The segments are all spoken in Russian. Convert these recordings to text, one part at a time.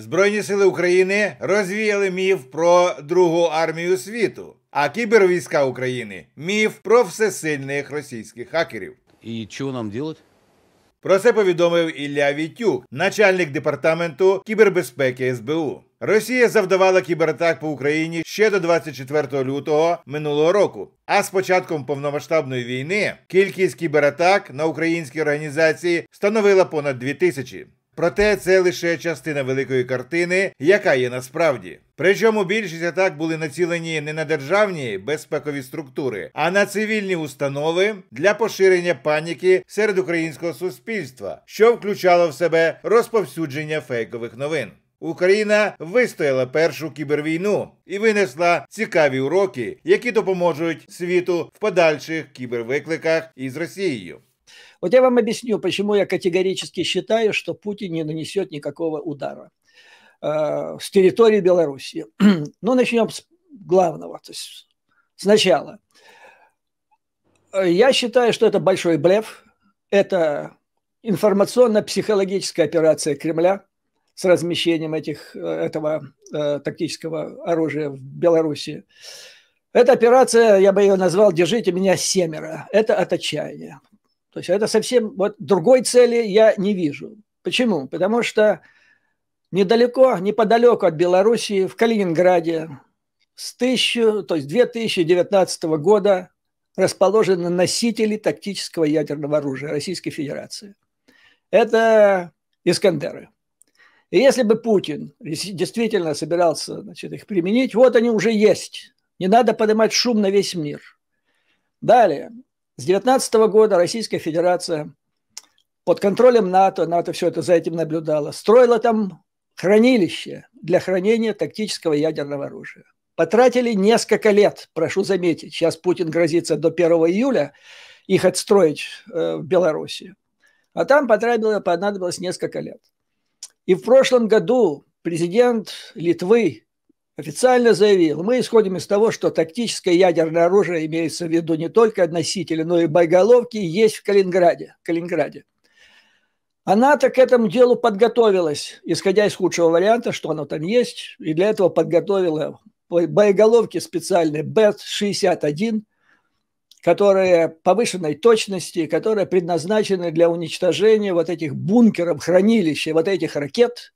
Збройні сили України розвіяли міф про Другу армію світу, а кібервійська України міф про всесильних російських хакерів. І що нам робити? Про це повідомив Ілля Вітюк, начальник департаменту кібербезпеки СБУ. Росія завдавала кібератак по Україні ще до 24 лютого минулого року. А з початком повномасштабної війни кількість кібератак на українські організації становила понад 2 тисячі. Проте це лише частина великої картини, яка є насправді. Причому більшість атак були націлені не на державні безпекові структури, а на цивільні установи для поширення паніки серед українського суспільства, що включало в себе розповсюдження фейкових новин. Україна вистояла першу кібервійну і винесла цікаві уроки, які допоможуть світу в подальших кібервикликах із Росією. Вот я вам объясню, почему я категорически считаю, что Путин не нанесет никакого удара э, с территории Беларуси. Но ну, начнем с главного, то есть сначала. Я считаю, что это большой блеф, это информационно-психологическая операция Кремля с размещением этих, э, этого э, тактического оружия в Беларуси. Эта операция, я бы ее назвал «Держите меня семеро». Это от отчаяния. То есть это совсем вот другой цели я не вижу. Почему? Потому что недалеко, неподалеку от Белоруссии, в Калининграде с 1000, то есть 2019 года расположены носители тактического ядерного оружия Российской Федерации. Это Искандеры. И если бы Путин действительно собирался значит, их применить, вот они уже есть. Не надо поднимать шум на весь мир. Далее. С 2019 года Российская Федерация под контролем НАТО, НАТО все это за этим наблюдало, строила там хранилище для хранения тактического ядерного оружия. Потратили несколько лет, прошу заметить. Сейчас Путин грозится до 1 июля их отстроить э, в Беларуси. А там потратило, понадобилось несколько лет. И в прошлом году президент Литвы официально заявил, мы исходим из того, что тактическое ядерное оружие имеется в виду не только носители, но и боеголовки есть в Калининграде. Калининграде. Она так к этому делу подготовилась, исходя из худшего варианта, что оно там есть, и для этого подготовила боеголовки специальные БЭТ-61, которые повышенной точности, которые предназначены для уничтожения вот этих бункеров, хранилища, вот этих ракет,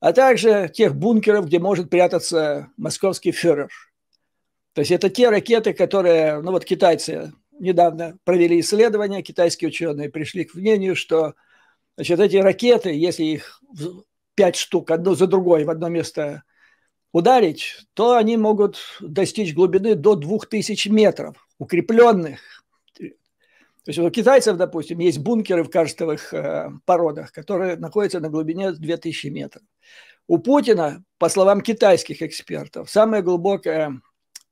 а также тех бункеров, где может прятаться московский фюрер. То есть это те ракеты, которые, ну вот китайцы недавно провели исследование, китайские ученые пришли к мнению, что значит, эти ракеты, если их пять штук одну за другой в одно место ударить, то они могут достичь глубины до 2000 метров укрепленных то есть у китайцев, допустим, есть бункеры в карстовых э, породах, которые находятся на глубине 2000 метров. У Путина, по словам китайских экспертов, самое глубокое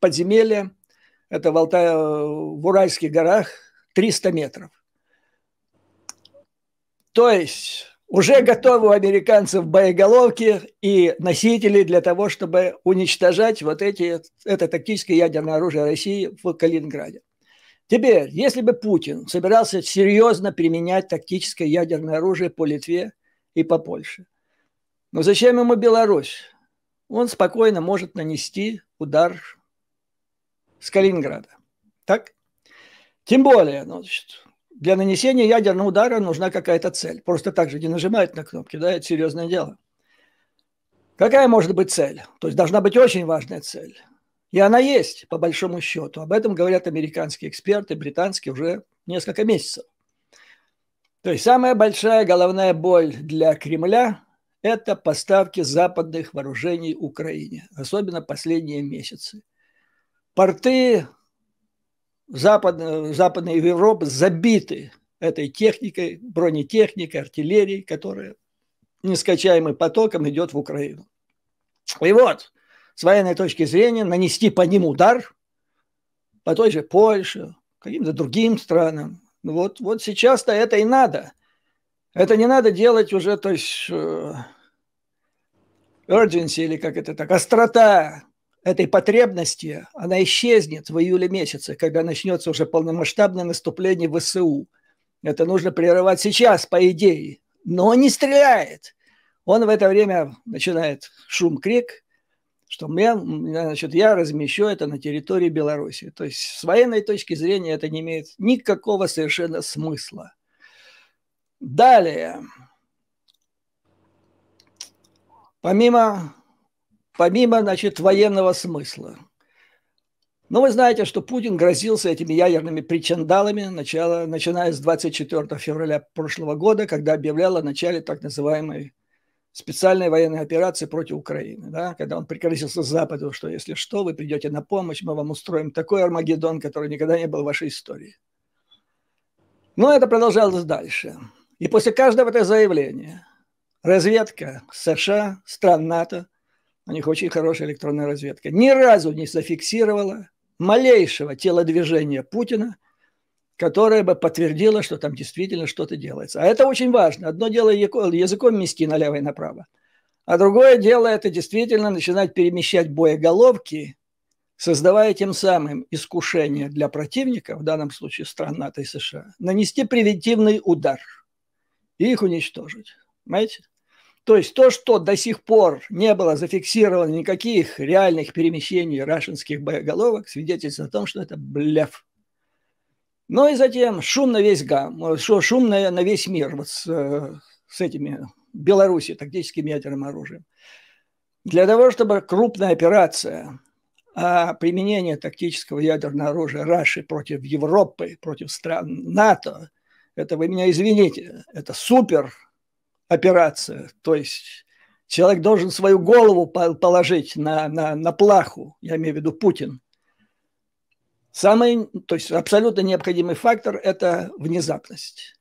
подземелье – это в, Алтай, в Уральских горах 300 метров. То есть уже готовы у американцев боеголовки и носители для того, чтобы уничтожать вот эти, это тактическое ядерное оружие России в Калининграде. Теперь, если бы Путин собирался серьезно применять тактическое ядерное оружие по Литве и по Польше, но зачем ему Беларусь? Он спокойно может нанести удар с Калининграда. Так? Тем более, ну значит, для нанесения ядерного удара нужна какая-то цель. Просто так же не нажимают на кнопки, да, это серьезное дело. Какая может быть цель? То есть должна быть очень важная цель. И она есть, по большому счету. Об этом говорят американские эксперты, британские уже несколько месяцев. То есть самая большая головная боль для Кремля – это поставки западных вооружений Украине, особенно последние месяцы. Порты Западной, Западной Европы забиты этой техникой, бронетехникой, артиллерией, которая нескончаемым потоком идет в Украину. И вот, с военной точки зрения нанести по ним удар, по той же Польше, каким-то другим странам. Ну вот, вот сейчас-то это и надо. Это не надо делать уже, то есть э, urgency, или как это так, острота этой потребности, она исчезнет в июле месяце, когда начнется уже полномасштабное наступление в ВСУ. Это нужно прерывать сейчас, по идее. Но он не стреляет. Он в это время начинает шум-крик, что я, значит, я размещу это на территории Беларуси. То есть с военной точки зрения это не имеет никакого совершенно смысла. Далее. Помимо, помимо значит, военного смысла. Но ну, вы знаете, что Путин грозился этими ядерными причандалами, начало, начиная с 24 февраля прошлого года, когда объявлял о начале так называемой специальной военной операции против Украины, да, когда он прикрысился Западу, что если что, вы придете на помощь, мы вам устроим такой Армагеддон, который никогда не был в вашей истории. Но это продолжалось дальше. И после каждого этого заявления разведка США, стран НАТО, у них очень хорошая электронная разведка, ни разу не зафиксировала малейшего телодвижения Путина – которая бы подтвердила, что там действительно что-то делается. А это очень важно. Одно дело языком мести налево и направо, а другое дело это действительно начинать перемещать боеголовки, создавая тем самым искушение для противника, в данном случае стран НАТО и США, нанести превентивный удар и их уничтожить. Понимаете? То есть то, что до сих пор не было зафиксировано никаких реальных перемещений рашинских боеголовок, свидетельствует о том, что это блеф. Ну и затем шум на весь гам, шум на, на весь мир вот с, э, с этими Беларуси, тактическим ядерным оружием. Для того, чтобы крупная операция а применение тактического ядерного оружия Раши против Европы, против стран НАТО, это вы меня извините, это супер операция. То есть человек должен свою голову положить на, на, на плаху, я имею в виду Путин, Самый, то есть абсолютно необходимый фактор – это внезапность.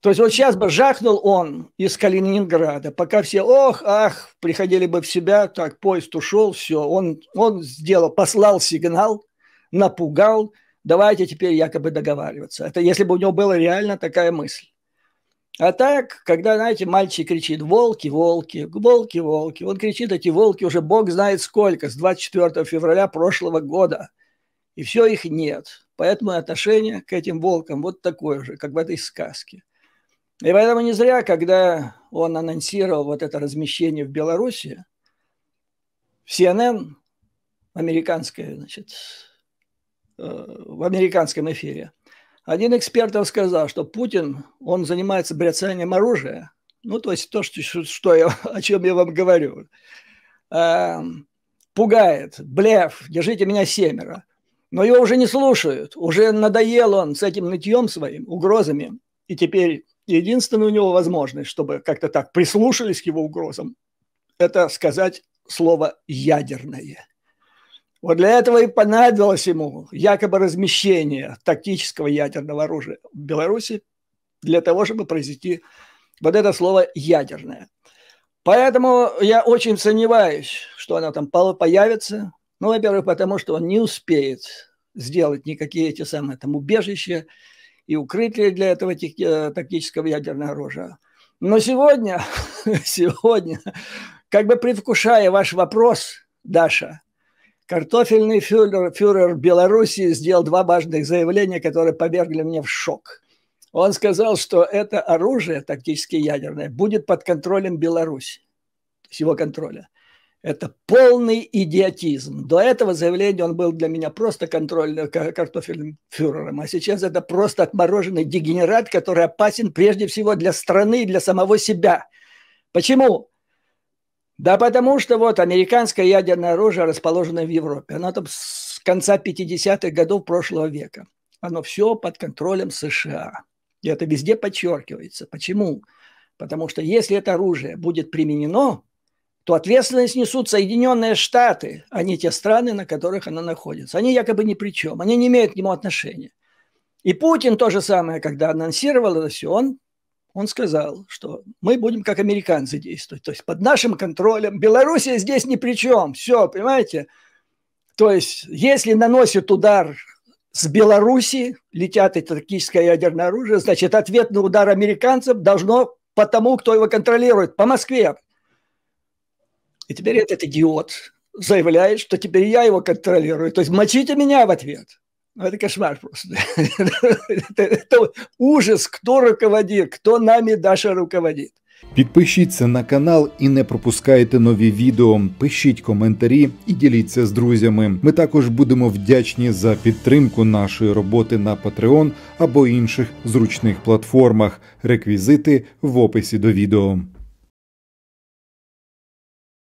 То есть вот сейчас бы жахнул он из Калининграда, пока все, ох, ах, приходили бы в себя, так, поезд ушел, все, он, он сделал, послал сигнал, напугал, давайте теперь якобы договариваться. Это если бы у него была реально такая мысль. А так, когда, знаете, мальчик кричит «волки, волки, волки, волки», он кричит эти «волки» уже бог знает сколько, с 24 февраля прошлого года – и все их нет. Поэтому отношение к этим волкам вот такое же, как в этой сказке. И поэтому не зря, когда он анонсировал вот это размещение в Беларуси, CNN, американская, значит, э, в американском эфире, один эксперт сказал, что Путин, он занимается бряцанием оружия, ну, то есть то, что, что я, о чем я вам говорю, эм, пугает, блеф, держите меня семеро. Но его уже не слушают, уже надоел он с этим нытьем своим, угрозами. И теперь единственная у него возможность, чтобы как-то так прислушались к его угрозам, это сказать слово «ядерное». Вот для этого и понадобилось ему якобы размещение тактического ядерного оружия в Беларуси для того, чтобы произвести вот это слово «ядерное». Поэтому я очень сомневаюсь, что оно там появится, ну, во-первых, потому что он не успеет сделать никакие эти самые там убежища и укрытия для этого э, тактического ядерного оружия. Но сегодня, сегодня, как бы предвкушая ваш вопрос, Даша, картофельный фюрер, фюрер Белоруссии сделал два важных заявления, которые повергли меня в шок. Он сказал, что это оружие, тактически ядерное, будет под контролем Беларуси, с его контроля – это полный идиотизм. До этого заявления он был для меня просто контрольным картофельным фюрером, а сейчас это просто отмороженный дегенерат, который опасен прежде всего для страны и для самого себя. Почему? Да потому что вот американское ядерное оружие расположено в Европе. Оно там с конца 50-х годов прошлого века. Оно все под контролем США. И это везде подчеркивается. Почему? Потому что если это оружие будет применено, то ответственность несут Соединенные Штаты, а не те страны, на которых она находится. Они якобы ни при чем, они не имеют к нему отношения. И Путин то же самое, когда анонсировал это все, он, он сказал, что мы будем как американцы действовать, то есть под нашим контролем. Белоруссия здесь ни при чем, все, понимаете? То есть если наносит удар с Беларуси летят и тактическое ядерное оружие, значит ответный удар американцев должно по тому, кто его контролирует, по Москве. И теперь этот идиот заявляет, что теперь я его контролирую. То есть мочите меня в ответ. Ну, это кошмар просто. это, это ужас, кто руководит, кто нами Даша руководит. Підпишіться на канал і не пропускайте нові відео. Пишіть коментарі і діліться з друзями. Ми також будемо вдячні за підтримку нашої роботи на Patreon або інших зручних платформах. Реквізити в описі до відео.